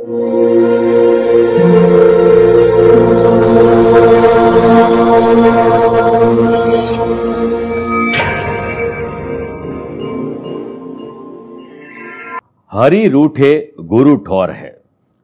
हरी रूठे गुरु ठोर है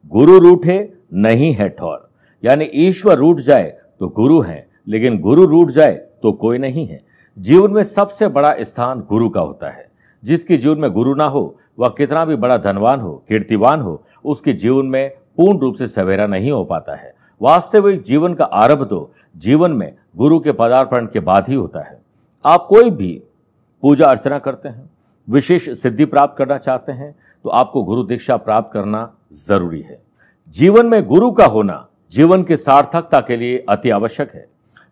गुरु रूठे नहीं है ठोर यानी ईश्वर रूठ जाए तो गुरु है लेकिन गुरु रूठ जाए तो कोई नहीं है जीवन में सबसे बड़ा स्थान गुरु का होता है जिसके जीवन में गुरु ना हो वह कितना भी बड़ा धनवान हो कीर्तिवान हो उसके जीवन में पूर्ण रूप से सवेरा नहीं हो पाता है वास्तविक जीवन का आरंभ तो जीवन में गुरु के पदार्पण के बाद ही होता है आप कोई भी पूजा अर्चना करते हैं विशेष सिद्धि प्राप्त करना चाहते हैं तो आपको गुरु दीक्षा प्राप्त करना जरूरी है जीवन में गुरु का होना जीवन की सार्थकता के लिए अति आवश्यक है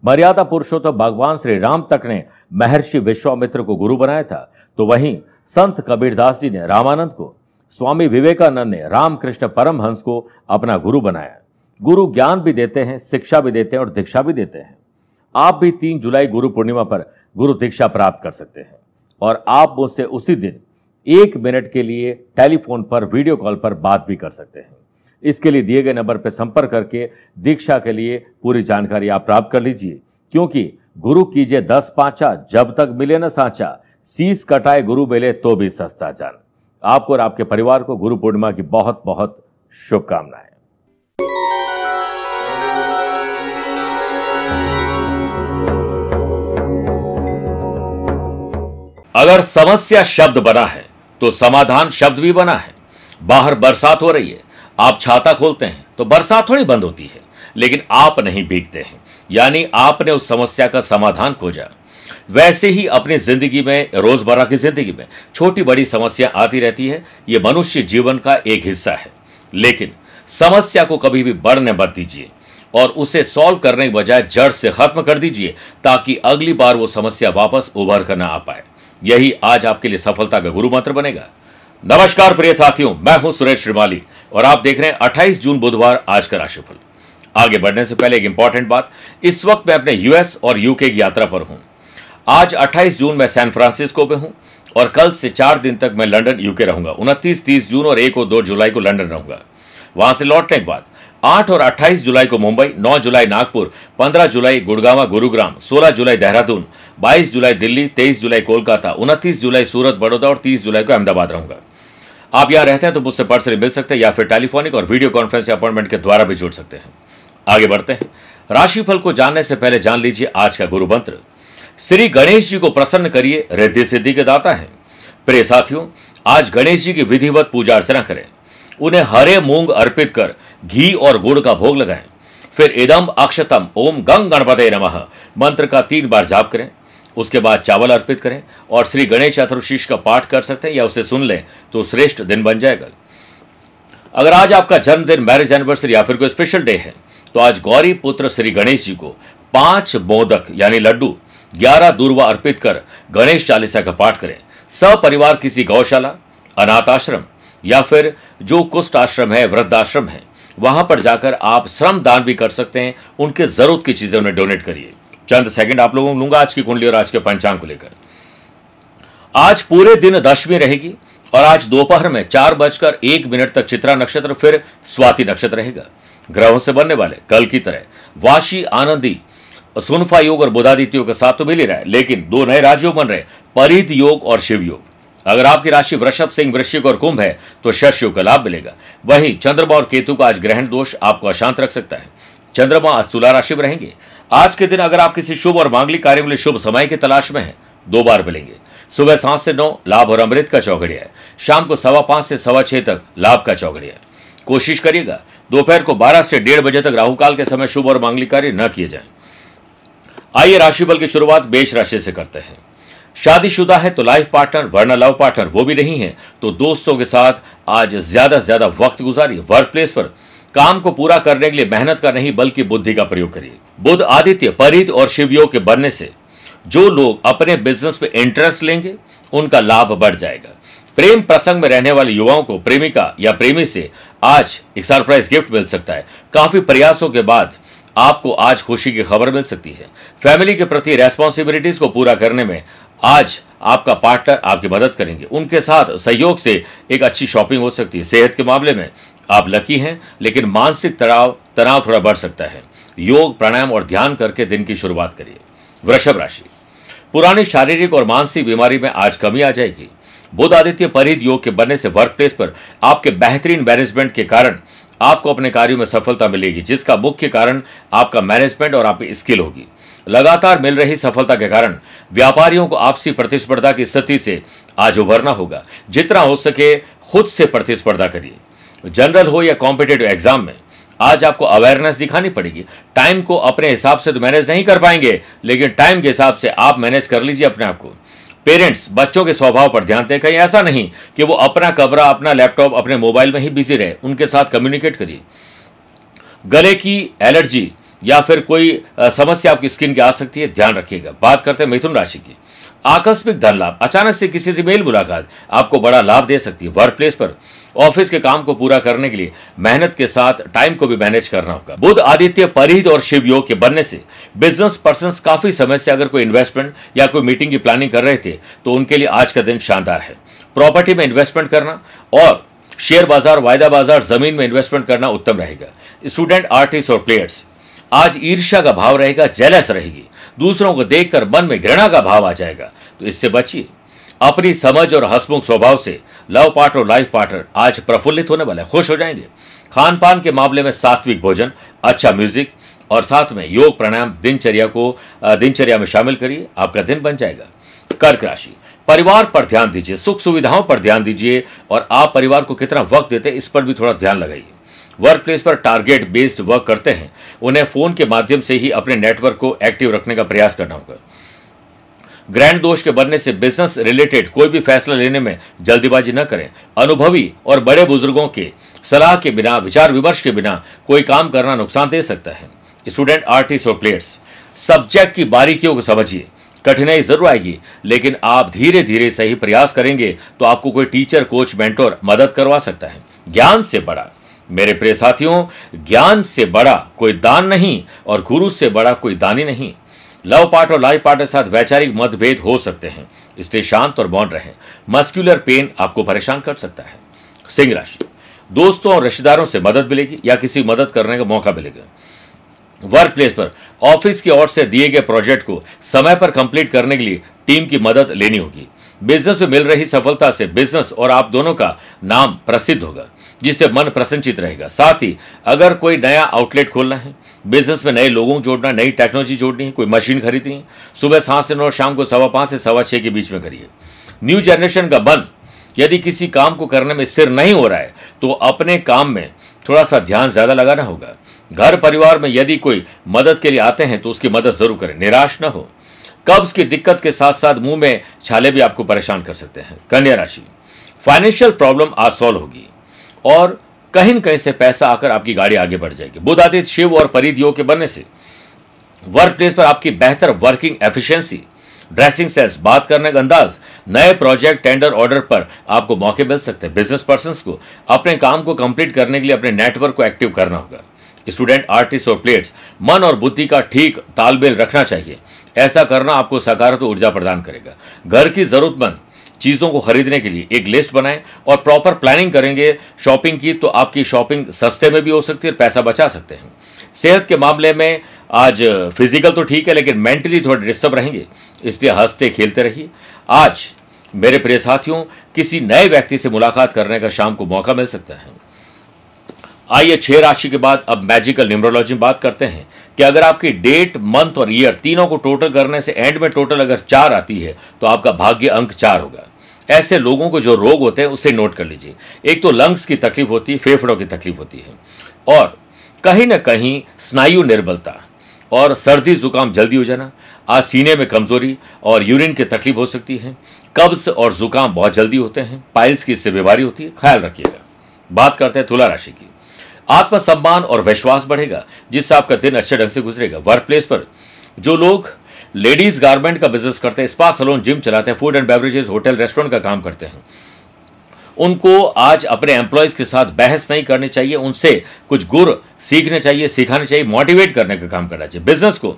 मर्यादा पुरुषोत्तम भगवान श्री राम तक ने महर्षि विश्वामित्र को गुरु बनाया था तो वहीं संत कबीरदास जी ने रामानंद को स्वामी विवेकानंद ने रामकृष्ण परमहंस को अपना गुरु बनाया गुरु ज्ञान भी देते हैं शिक्षा भी देते हैं और दीक्षा भी देते हैं आप भी तीन जुलाई गुरु पूर्णिमा पर गुरु दीक्षा प्राप्त कर सकते हैं और आप मुझसे उसी दिन एक मिनट के लिए टेलीफोन पर वीडियो कॉल पर बात भी कर सकते हैं इसके लिए दिए गए नंबर पर संपर्क करके दीक्षा के लिए पूरी जानकारी आप प्राप्त कर लीजिए क्योंकि गुरु कीजिए दस पाचा जब तक मिले न साचा शीस कटाए गुरु मिले तो भी सस्ता जान आपको और आपके परिवार को गुरु पूर्णिमा की बहुत बहुत शुभकामनाएं अगर समस्या शब्द बना है तो समाधान शब्द भी बना है बाहर बरसात हो रही है आप छाता खोलते हैं तो बरसात थोड़ी बंद होती है लेकिन आप नहीं भीगते हैं यानी आपने उस समस्या का समाधान खोजा वैसे ही अपनी जिंदगी में रोजमर्रा की जिंदगी में छोटी बड़ी समस्या आती रहती है ये मनुष्य जीवन का एक हिस्सा है लेकिन समस्या को कभी भी बढ़ने मत दीजिए और उसे सॉल्व करने के बजाय जड़ से खत्म कर दीजिए ताकि अगली बार वो समस्या वापस उभर कर ना आ पाए यही आज आपके लिए सफलता का गुरु मंत्र बनेगा नमस्कार प्रिय साथियों मैं हूं सुरेश श्रीमाली और आप देख रहे हैं 28 जून बुधवार आज का राशिफल आगे बढ़ने से पहले एक इंपॉर्टेंट बात इस वक्त मैं अपने यूएस और यूके की यात्रा पर हूं आज 28 जून मैं सैन फ्रांसिस्को पे हूँ और कल से चार दिन तक मैं लंदन यूके रहूंगा उनतीस तीस जून और एक और दो जुलाई को लंदन रहूंगा वहां से लौटने के बाद आठ और अट्ठाईस जुलाई को मुंबई नौ जुलाई नागपुर पंद्रह जुलाई गुड़गावा गुरुग्राम सोलह जुलाई देहरादून बाईस जुलाई दिल्ली तेईस जुलाई कोलकाता उनतीस जुलाई सूरत बड़ौदा और तीस जुलाई को अहमदाबाद रहूंगा आप यहाँ रहते हैं तो मुझसे पर्सनली मिल सकते हैं या फिर टेलीफोनिक और वीडियो कॉन्फ्रेंस अपॉइंटमेंट के द्वारा भी जुड़ सकते हैं आगे बढ़ते हैं राशिफल को जानने से पहले जान लीजिए आज का गुरु मंत्र श्री गणेश जी को प्रसन्न करिए रिद्धि सिद्धि के दाता है प्रिय साथियों आज गणेश जी की विधिवत पूजा अर्चना करें उन्हें हरे मूंग अर्पित कर घी और गुड़ का भोग लगाएं फिर इदम अक्षतम ओम गंग गणपते नमः मंत्र का तीन बार जाप करें उसके बाद चावल अर्पित करें और श्री गणेश चतुर्शीष का पाठ कर सकते हैं या उसे सुन लें तो श्रेष्ठ दिन बन जाएगा अगर आज आपका जन्मदिन मैरिज एनिवर्सरी या फिर कोई स्पेशल डे है तो आज गौरी पुत्र श्री गणेश जी को पांच मोदक यानी लड्डू ग्यारह दूरवा अर्पित कर गणेश चालीसा का पाठ करें सपरिवार किसी गौशाला अनाथ आश्रम या फिर जो कुष्ठ आश्रम है वृद्धाश्रम है वहां पर जाकर आप श्रम दान भी कर सकते हैं उनके जरूरत की चीजें उन्हें डोनेट करिए चंद सेकंड आप लोगों को लूंगा आज की कुंडली और आज के पंचांग को लेकर आज पूरे दिन दशमी रहेगी और आज दोपहर में चार बजकर एक मिनट तक चित्रा नक्षत्र फिर स्वाति नक्षत्र रहेगा ग्रहों से बनने वाले कल की तरह वाशी आनंदी सुनफा योग और बुधादित्य योग का साथ तो मिल ही रहा है लेकिन दो नए राज्यों बन रहे परित योग और शिव योग अगर आपकी राशि वृषभ सिंह वृश्चिक और कुंभ है तो शश योग का लाभ मिलेगा वहीं चंद्रमा और केतु का आज ग्रहण दोष आपको अशांत रख सकता है चंद्रमा आज तुला राशि में रहेंगे आज के दिन अगर आप किसी शुभ और मांगलिक कार्य में शुभ समय की तलाश में हैं दो बार मिलेंगे सुबह सात से नौ लाभ और अमृत का चौघड़िया है शाम को सवा पांच से सवा छह तक लाभ का चौघड़िया है कोशिश करिएगा दोपहर को बारह से डेढ़ बजे तक राहुकाल के समय शुभ और मांगलिक कार्य न किए जाएं आइए राशि बल की शुरुआत बेश राशि से करते हैं शादीशुदा है तो लाइफ पार्टनर वरना लव पार्टनर वो भी नहीं है तो दोस्तों के साथ आज ज्यादा से ज्यादा वक्त गुजारिए वर्क प्लेस पर काम को पूरा करने के लिए मेहनत का नहीं बल्कि बुद्धि का प्रयोग करिए बुद्ध आदित्य परित और शिवयोग के बनने से जो लोग अपने बिजनेस में इंटरेस्ट लेंगे उनका लाभ बढ़ जाएगा प्रेम प्रसंग में रहने वाले युवाओं को प्रेमिका या प्रेमी से आज एक सरप्राइज गिफ्ट मिल सकता है काफी प्रयासों के बाद आपको आज खुशी की खबर मिल सकती है फैमिली के प्रति रेस्पॉन्सिबिलिटीज को पूरा करने में आज आपका पार्टनर आपकी मदद करेंगे उनके साथ सहयोग से एक अच्छी शॉपिंग हो सकती है सेहत के मामले में आप लकी हैं लेकिन मानसिक तनाव तनाव थोड़ा बढ़ सकता है योग प्राणायाम और ध्यान करके दिन की शुरुआत करिए वृषभ राशि पुरानी शारीरिक और मानसिक बीमारी में आज कमी आ जाएगी बुध आदित्य परिध योग के बनने से वर्क प्लेस पर आपके बेहतरीन मैनेजमेंट के कारण आपको अपने कार्यों में सफलता मिलेगी जिसका मुख्य कारण आपका मैनेजमेंट और आपकी स्किल होगी लगातार मिल रही सफलता के कारण व्यापारियों को आपसी प्रतिस्पर्धा की स्थिति से आज उभरना होगा जितना हो सके खुद से प्रतिस्पर्धा करिए जनरल हो या कॉम्पिटेटिव एग्जाम में आज आपको अवेयरनेस दिखानी पड़ेगी टाइम को अपने हिसाब से तो मैनेज नहीं कर पाएंगे लेकिन टाइम के हिसाब से आप मैनेज कर लीजिए अपने आप को पेरेंट्स बच्चों के स्वभाव पर ध्यान दें कहीं ऐसा नहीं कि वो अपना कमरा अपना लैपटॉप अपने मोबाइल में ही बिजी रहे उनके साथ कम्युनिकेट करिए गले की एलर्जी या फिर कोई समस्या आपकी स्किन की आ सकती है ध्यान रखिएगा बात करते हैं मिथुन राशि की आकस्मिक धन लाभ अचानक से किसी से मेल मुलाकात आपको बड़ा लाभ दे सकती है वर्क प्लेस पर ऑफिस के काम को पूरा करने के लिए मेहनत के साथ टाइम को भी मैनेज करना होगा बुद्ध आदित्य परिहित और शिव योग के बनने से बिजनेस पर्सन काफी समय से अगर कोई इन्वेस्टमेंट या कोई मीटिंग की प्लानिंग कर रहे थे तो उनके लिए आज का दिन शानदार है प्रॉपर्टी में इन्वेस्टमेंट करना और शेयर बाजार वायदा बाजार जमीन में इन्वेस्टमेंट करना उत्तम रहेगा स्टूडेंट आर्टिस्ट और प्लेयर्स आज ईर्ष्या का भाव रहेगा जेलस रहेगी दूसरों को देखकर मन में घृणा का भाव आ जाएगा तो इससे बचिए अपनी समझ और हसमुख स्वभाव से लव पार्टनर और लाइफ पार्टनर आज प्रफुल्लित होने वाले खुश हो जाएंगे खान पान के मामले में सात्विक भोजन अच्छा म्यूजिक और साथ में योग प्राणायाम दिनचर्या को दिनचर्या में शामिल करिए आपका दिन बन जाएगा कर्क राशि परिवार पर ध्यान दीजिए सुख सुविधाओं पर ध्यान दीजिए और आप परिवार को कितना वक्त देते हैं इस पर भी थोड़ा ध्यान लगाइए वर्क प्लेस पर टारगेट बेस्ड वर्क करते हैं उन्हें फोन के माध्यम से ही अपने नेटवर्क को एक्टिव रखने का प्रयास करना होगा ग्रैंड दोष के बनने से बिजनेस रिलेटेड कोई भी फैसला लेने में जल्दीबाजी न करें अनुभवी और बड़े बुजुर्गों के सलाह के बिना विचार विमर्श के बिना कोई काम करना नुकसान दे सकता है स्टूडेंट आर्टिस्ट और प्लेयर्स सब्जेक्ट की बारीकियों को समझिए कठिनाई जरूर आएगी लेकिन आप धीरे धीरे सही प्रयास करेंगे तो आपको कोई टीचर कोच मेंटोर मदद करवा सकता है ज्ञान से बड़ा मेरे प्रिय साथियों ज्ञान से बड़ा कोई दान नहीं और गुरु से बड़ा कोई दानी नहीं लव पार्ट और लाइफ पार्ट के साथ वैचारिक मतभेद हो सकते हैं इसलिए शांत और मौन रहें मस्क्यूलर पेन आपको परेशान कर सकता है सिंह राशि दोस्तों और रिश्तेदारों से मदद मिलेगी या किसी मदद करने का मौका मिलेगा वर्क प्लेस पर ऑफिस की ओर से दिए गए प्रोजेक्ट को समय पर कंप्लीट करने के लिए टीम की मदद लेनी होगी बिजनेस में मिल रही सफलता से बिजनेस और आप दोनों का नाम प्रसिद्ध होगा जिससे मन प्रसन्नचित रहेगा साथ ही अगर कोई नया आउटलेट खोलना है बिजनेस में नए लोगों को जोड़ना नई टेक्नोलॉजी जोड़नी है कोई मशीन खरीदनी है सुबह सात से नौ शाम को सवा पाँच से सवा छः के बीच में करिए न्यू जनरेशन का बन यदि किसी काम को करने में स्थिर नहीं हो रहा है तो अपने काम में थोड़ा सा ध्यान ज़्यादा लगाना होगा घर परिवार में यदि कोई मदद के लिए आते हैं तो उसकी मदद ज़रूर करें निराश न हो कब्ज की दिक्कत के साथ साथ मुंह में छाले भी आपको परेशान कर सकते हैं कन्या राशि फाइनेंशियल प्रॉब्लम आज सॉल्व होगी और कहीं न कहीं से पैसा आकर आपकी गाड़ी आगे बढ़ जाएगी बुध आदित्य शिव और परिध योग के बनने से वर्क प्लेस पर आपकी बेहतर वर्किंग एफिशिएंसी ड्रेसिंग सेंस बात करने का अंदाज नए प्रोजेक्ट टेंडर ऑर्डर पर आपको मौके मिल सकते हैं बिजनेस पर्सन को अपने काम को कंप्लीट करने के लिए अपने नेटवर्क को एक्टिव करना होगा स्टूडेंट आर्टिस्ट और प्लेयर्स मन और बुद्धि का ठीक तालमेल रखना चाहिए ऐसा करना आपको सकारात्मक ऊर्जा प्रदान करेगा घर की जरूरतमंद चीज़ों को खरीदने के लिए एक लिस्ट बनाएं और प्रॉपर प्लानिंग करेंगे शॉपिंग की तो आपकी शॉपिंग सस्ते में भी हो सकती है और पैसा बचा सकते हैं सेहत के मामले में आज फिजिकल तो ठीक है लेकिन मेंटली थोड़े डिस्टर्ब रहेंगे इसलिए हंसते खेलते रहिए आज मेरे प्रिय साथियों किसी नए व्यक्ति से मुलाकात करने का शाम को मौका मिल सकता है आइए छह राशि के बाद अब मैजिकल न्यूमरोलॉजी बात करते हैं कि अगर आपकी डेट मंथ और ईयर तीनों को टोटल करने से एंड में टोटल अगर चार आती है तो आपका भाग्य अंक चार होगा ऐसे लोगों को जो रोग होते हैं उसे नोट कर लीजिए एक तो लंग्स की तकलीफ होती है फेफड़ों की तकलीफ होती है और कहीं ना कहीं स्नायु निर्बलता और सर्दी जुकाम जल्दी हो जाना आज सीने में कमजोरी और यूरिन की तकलीफ हो सकती है कब्ज और जुकाम बहुत जल्दी होते हैं पाइल्स की इससे बीमारी होती है ख्याल रखिएगा बात करते हैं तुला राशि की आत्मसम्मान और विश्वास बढ़ेगा जिससे आपका दिन अच्छे ढंग से गुजरेगा वर्क प्लेस पर जो लोग लेडीज गारमेंट का बिजनेस करते हैं स्पा सलोन जिम चलाते हैं food and beverages hotel restaurant का काम करते हैं उनको आज अपने एम्प्लॉयज के साथ बहस नहीं करनी चाहिए उनसे कुछ गुर सीखने चाहिए सिखाने चाहिए मोटिवेट करने का काम करना चाहिए बिजनेस को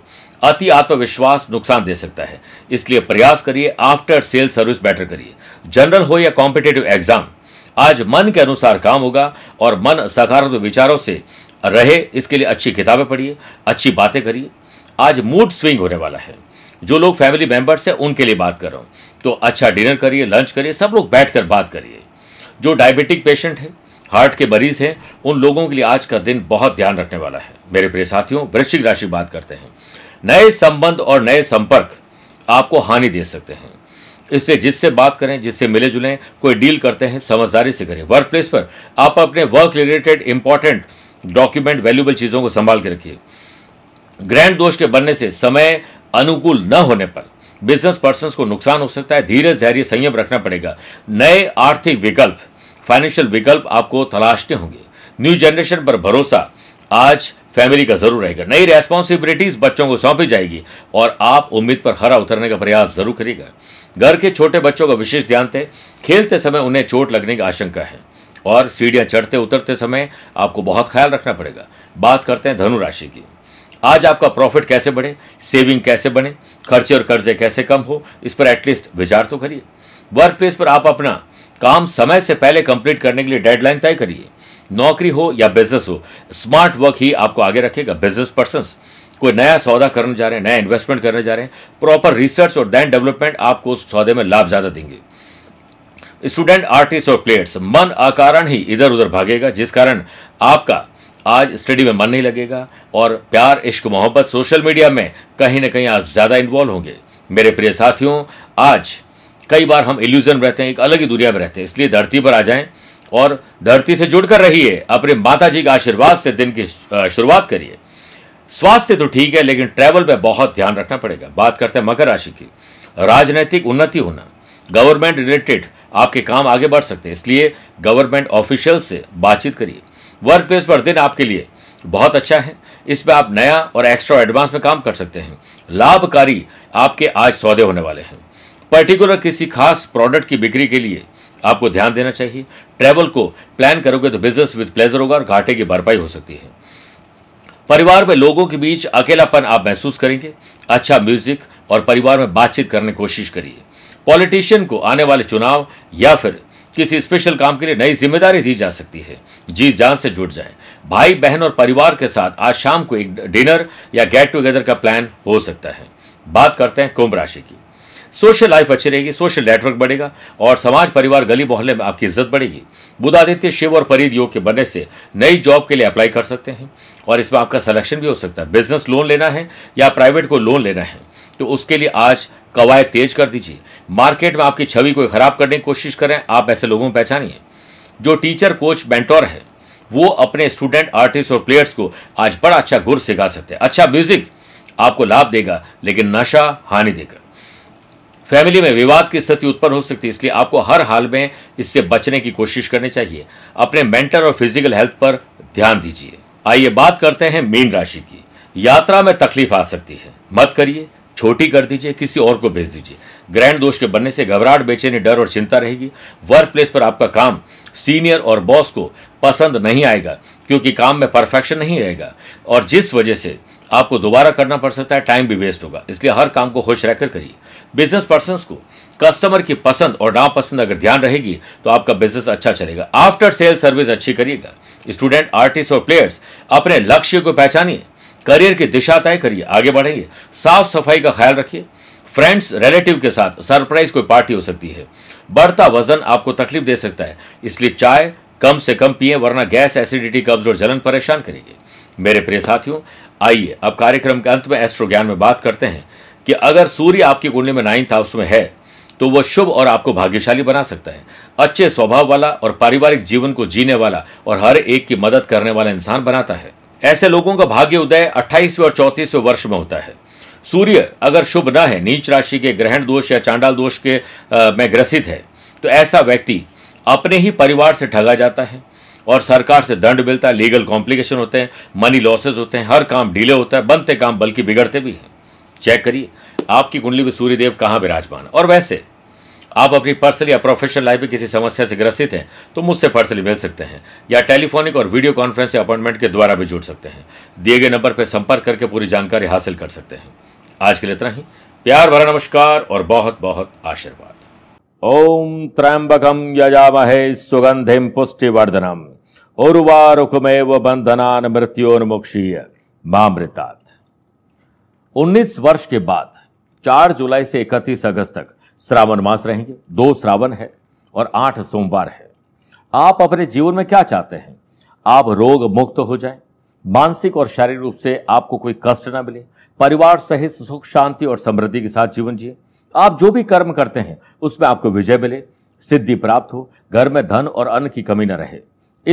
अति आत्मविश्वास नुकसान दे सकता है इसलिए प्रयास करिए आफ्टर सेल सर्विस बेटर करिए जनरल हो या कॉम्पिटेटिव एग्जाम आज मन के अनुसार काम होगा और मन सकारात्मक विचारों से रहे इसके लिए अच्छी किताबें पढ़िए अच्छी बातें करिए आज मूड स्विंग होने वाला है जो लोग फैमिली मेंबर्स हैं उनके लिए बात कर रहा हूँ तो अच्छा डिनर करिए लंच करिए सब लोग बैठ कर बात करिए जो डायबिटिक पेशेंट है हार्ट के मरीज हैं उन लोगों के लिए आज का दिन बहुत ध्यान रखने वाला है मेरे प्रिय साथियों वृश्चिक राशि बात करते हैं नए संबंध और नए संपर्क आपको हानि दे सकते हैं इसलिए जिससे बात करें जिससे मिले जुलें कोई डील करते हैं समझदारी से करें वर्क प्लेस पर आप अपने work related important document valuable चीज़ों को संभाल के रखिए ग्रैंड दोष के बनने से समय अनुकूल न होने पर बिजनेस पर्सन को नुकसान हो सकता है धीरज धैर्य संयम रखना पड़ेगा नए आर्थिक विकल्प फाइनेंशियल विकल्प आपको तलाशने होंगे न्यू जनरेशन पर भरोसा आज फैमिली का जरूर रहेगा नई रेस्पॉन्सिबिलिटीज बच्चों को सौंपी जाएगी और आप उम्मीद पर खरा उतरने का प्रयास जरूर करिएगा घर के छोटे बच्चों का विशेष ध्यान दें खेलते समय उन्हें चोट लगने की आशंका है और सीढ़ियाँ चढ़ते उतरते समय आपको बहुत ख्याल रखना पड़ेगा बात करते हैं धनु राशि की आज आपका प्रॉफिट कैसे बढ़े सेविंग कैसे बने खर्चे और कर्जे कैसे कम हो इस पर एटलीस्ट विचार तो करिए वर्क प्लेस पर आप अपना काम समय से पहले कंप्लीट करने के लिए डेडलाइन तय करिए नौकरी हो या बिजनेस हो स्मार्ट वर्क ही आपको आगे रखेगा बिजनेस पर्सन कोई नया सौदा करने जा रहे हैं नया इन्वेस्टमेंट करने जा रहे हैं प्रॉपर रिसर्च और दैन डेवलपमेंट आपको उस सौदे में लाभ ज़्यादा देंगे स्टूडेंट आर्टिस्ट और प्लेयर्स मन आकार ही इधर उधर भागेगा जिस कारण आपका आज स्टडी में मन नहीं लगेगा और प्यार इश्क मोहब्बत सोशल मीडिया में कहीं ना कहीं आप ज़्यादा इन्वॉल्व होंगे मेरे प्रिय साथियों आज कई बार हम इल्यूजन रहते हैं एक अलग ही दुनिया में रहते हैं इसलिए धरती पर आ जाएं और धरती से जुड़कर रहिए अपने माता जी के आशीर्वाद से दिन की शुरुआत करिए स्वास्थ्य तो ठीक है लेकिन ट्रैवल पर बहुत ध्यान रखना पड़ेगा बात करते हैं मकर राशि की राजनैतिक उन्नति होना गवर्नमेंट रिलेटेड आपके काम आगे बढ़ सकते हैं इसलिए गवर्नमेंट ऑफिशियल से बातचीत करिए वर्क प्लेस पर दिन आपके लिए बहुत अच्छा है इस पर आप नया और एक्स्ट्रा एडवांस में काम कर सकते हैं लाभकारी आपके आज सौदे होने वाले हैं पर्टिकुलर किसी खास प्रोडक्ट की बिक्री के लिए आपको ध्यान देना चाहिए ट्रैवल को प्लान करोगे तो बिजनेस विद प्लेजर होगा और घाटे की भरपाई हो सकती है परिवार में लोगों के बीच अकेलापन आप महसूस करेंगे अच्छा म्यूजिक और परिवार में बातचीत करने की कोशिश करिए पॉलिटिशियन को आने वाले चुनाव या फिर किसी स्पेशल काम के लिए नई जिम्मेदारी दी जा सकती है जी जान से जुट जाए भाई बहन और परिवार के साथ आज शाम को एक डिनर या गेट टुगेदर का प्लान हो सकता है बात करते हैं कुंभ राशि की सोशल लाइफ अच्छी रहेगी सोशल नेटवर्क बढ़ेगा और समाज परिवार गली मोहल्ले में आपकी इज्जत बढ़ेगी बुधादित्य शिव और परीद योग के बनने से नई जॉब के लिए अप्लाई कर सकते हैं और इसमें आपका सलेक्शन भी हो सकता है बिजनेस लोन लेना है या प्राइवेट को लोन लेना है तो उसके लिए आज कवायद तेज कर दीजिए मार्केट में आपकी छवि को खराब करने की कोशिश करें आप ऐसे लोगों को पहचानिए जो टीचर कोच मेंटोर है वो अपने स्टूडेंट आर्टिस्ट और प्लेयर्स को आज बड़ा अच्छा गुर सिखा सकते हैं अच्छा म्यूजिक आपको लाभ देगा लेकिन नशा हानि देगा फैमिली में विवाद की स्थिति उत्पन्न हो सकती है इसलिए आपको हर हाल में इससे बचने की कोशिश करनी चाहिए अपने मेंटल और फिजिकल हेल्थ पर ध्यान दीजिए आइए बात करते हैं मीन राशि की यात्रा में तकलीफ आ सकती है मत करिए छोटी कर दीजिए किसी और को भेज दीजिए ग्रैंड दोष के बनने से घबराहट बेचैनी डर और चिंता रहेगी वर्क प्लेस पर आपका काम सीनियर और बॉस को पसंद नहीं आएगा क्योंकि काम में परफेक्शन नहीं रहेगा और जिस वजह से आपको दोबारा करना पड़ सकता है टाइम भी वेस्ट होगा इसलिए हर काम को खुश रहकर करिए बिजनेस पर्सन को कस्टमर की पसंद और नापसंद अगर ध्यान रहेगी तो आपका बिजनेस अच्छा चलेगा आफ्टर सेल सर्विस अच्छी करिएगा स्टूडेंट आर्टिस्ट और प्लेयर्स अपने लक्ष्य को पहचानिए करियर की दिशा तय करिए आगे बढ़ेंगे साफ सफाई का ख्याल रखिए फ्रेंड्स रिलेटिव के साथ सरप्राइज कोई पार्टी हो सकती है बढ़ता वजन आपको तकलीफ दे सकता है इसलिए चाय कम से कम पिए वरना गैस एसिडिटी कब्ज और जलन परेशान करेगी मेरे प्रिय साथियों आइए अब कार्यक्रम के अंत में एस्ट्रो ज्ञान में बात करते हैं कि अगर सूर्य आपकी कुंडली में नाइन्थ हाउस में है तो वह शुभ और आपको भाग्यशाली बना सकता है अच्छे स्वभाव वाला और पारिवारिक जीवन को जीने वाला और हर एक की मदद करने वाला इंसान बनाता है ऐसे लोगों का भाग्य उदय अट्ठाईसवें और चौंतीसवें वर्ष में होता है सूर्य अगर शुभ ना है नीच राशि के ग्रहण दोष या चांडाल दोष के आ, में ग्रसित है तो ऐसा व्यक्ति अपने ही परिवार से ठगा जाता है और सरकार से दंड मिलता है लीगल कॉम्प्लिकेशन होते हैं मनी लॉसेज होते हैं हर काम डीले होता है बनते काम बल्कि बिगड़ते भी हैं चेक करिए आपकी कुंडली में सूर्यदेव कहाँ विराजमान और वैसे आप अपनी पर्सनल या प्रोफेशनल लाइफ में किसी समस्या से ग्रसित हैं तो मुझसे पर्सनली मिल सकते हैं या टेलीफोनिक और वीडियो कॉन्फ्रेंस या अपॉइंटमेंट के द्वारा भी जुड़ सकते हैं दिए गए नंबर पर संपर्क करके पूरी जानकारी हासिल कर सकते हैं आज के लिए इतना ही प्यार भरा नमस्कार और बहुत बहुत आशीर्वाद ओम त्र्यंबकम यजामहे सुगंधिम पुष्टिवर्धनम उर्वारुकमेव बंधनान मृत्योन्मुक्षीय मामृतात् 19 वर्ष के बाद 4 जुलाई से 31 अगस्त तक श्रावण मास रहेंगे दो श्रावण है और आठ सोमवार है आप अपने जीवन में क्या चाहते हैं आप रोग मुक्त हो जाएं, मानसिक और शारीरिक रूप से आपको कोई कष्ट ना मिले परिवार सहित सुख शांति और समृद्धि के साथ जीवन जिए आप जो भी कर्म करते हैं उसमें आपको विजय मिले सिद्धि प्राप्त हो घर में धन और अन्न की कमी न रहे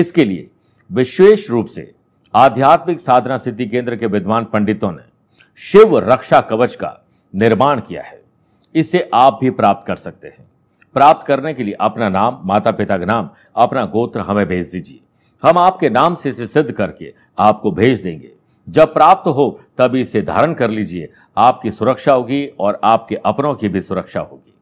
इसके लिए विशेष रूप से आध्यात्मिक साधना सिद्धि केंद्र के विद्वान पंडितों ने शिव रक्षा कवच का निर्माण किया है इसे आप भी प्राप्त कर सकते हैं प्राप्त करने के लिए अपना नाम माता पिता का नाम अपना गोत्र हमें भेज दीजिए हम आपके नाम से इसे सिद्ध करके आपको भेज देंगे जब प्राप्त हो तभी इसे धारण कर लीजिए आपकी सुरक्षा होगी और आपके अपनों की भी सुरक्षा होगी